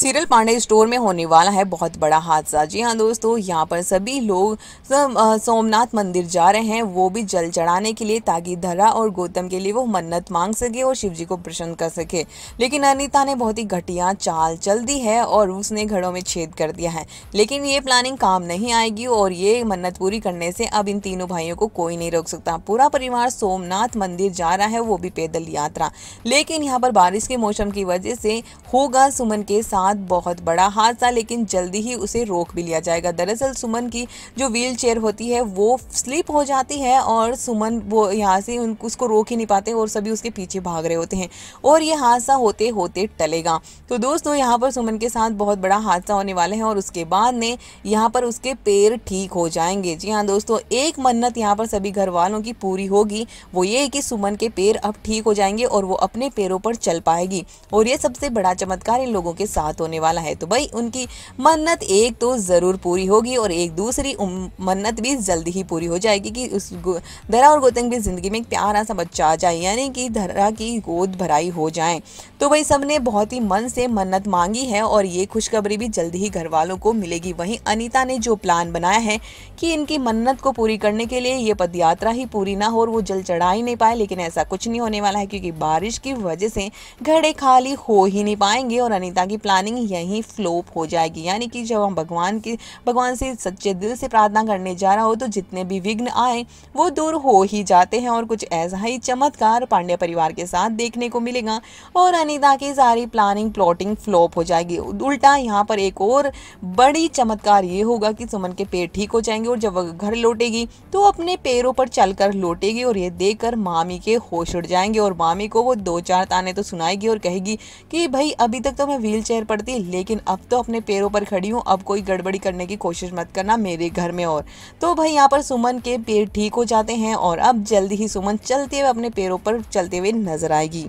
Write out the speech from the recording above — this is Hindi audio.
सीरियल पांडे स्टोर में होने वाला है बहुत बड़ा हादसा जी हाँ दोस्तों यहाँ पर सभी लोग सोमनाथ मंदिर जा रहे हैं वो भी जल चढ़ाने के लिए ताकि धरा और गौतम के लिए वो मन्नत मांग सके और शिव जी को प्रसन्न कर सके लेकिन अनिता ने बहुत ही घटिया चाल चल दी है और उसने घड़ों में छेद कर दिया है लेकिन ये प्लानिंग काम नहीं आएगी और ये मन्नत पूरी करने से अब इन तीनों भाइयों को कोई नहीं रोक सकता पूरा परिवार सोमनाथ मंदिर जा रहा है वो भी पैदल यात्रा लेकिन यहाँ पर बारिश के मौसम की वजह से होगा सुमन के साथ हाथ बहुत बड़ा हादसा लेकिन जल्दी ही उसे रोक भी लिया जाएगा दरअसल सुमन की जो व्हील चेयर होती है वो स्लिप हो जाती है और सुमन वो यहाँ से उन उसको रोक ही नहीं पाते और सभी उसके पीछे भाग रहे होते हैं और ये हादसा होते होते टलेगा तो दोस्तों यहाँ पर सुमन के साथ बहुत बड़ा हादसा होने वाले हैं और उसके बाद में यहाँ पर उसके पैर ठीक हो जाएंगे जी हाँ दोस्तों एक मन्नत यहाँ पर सभी घर वालों की पूरी होगी वो ये कि सुमन के पैर अब ठीक हो जाएंगे और वो अपने पैरों पर चल पाएगी और ये सबसे बड़ा चमत्कार इन लोगों के साथ होने वाला है तो भाई उनकी मन्नत एक तो ज़रूर पूरी होगी और एक दूसरी मन्नत भी जल्दी ही पूरी हो जाएगी कि उस धरा और गौतम की ज़िंदगी में एक प्यारा सा बच्चा आ जाए यानी कि धरा की गोद भराई हो जाए तो भाई सबने बहुत ही मन से मन्नत मांगी है और ये खुशखबरी भी जल्दी ही घर वालों को मिलेगी वहीं अनिता ने जो प्लान बनाया है कि इनकी मन्नत को पूरी करने के लिए ये पद यात्रा ही पूरी ना हो और वो जल चढ़ा ही नहीं पाए लेकिन ऐसा कुछ नहीं होने वाला है क्योंकि बारिश की वजह से घड़े खाली हो ही नहीं पाएंगे और अनिता की प्लानिंग वाणी यहीं फ्लोप हो जाएगी यानी कि जब हम भगवान के भगवान से सच्चे दिल से प्रार्थना करने जा रहा हो तो जितने भी विघ्न आए वो दूर हो ही जाते हैं और कुछ ऐसा ही चमत्कार पांडे परिवार के साथ देखने को मिलेगा और अनिता की सारी प्लानिंग प्लॉटिंग फ्लॉप हो जाएगी उल्टा यहाँ पर एक और बड़ी चमत्कार ये होगा कि सुमन के पेट ठीक हो जाएंगे और जब वह घर लौटेगी तो अपने पैरों पर चलकर लौटेगी और ये देख मामी के होश उड़ जाएंगे और मामी को वो दो चार ताने तो सुनाएगी और कहेगी कि भाई अभी तक तो मैं व्हील चेयर पर पड़ती लेकिन अब तो अपने पैरों पर खड़ी हूँ अब कोई गड़बड़ी करने की कोशिश मत करना मेरे घर में और तो भाई यहाँ पर सुमन के पैर ठीक हो जाते हैं और अब जल्दी ही सुमन चलते हुए अपने पैरों पर चलते हुए नजर आएगी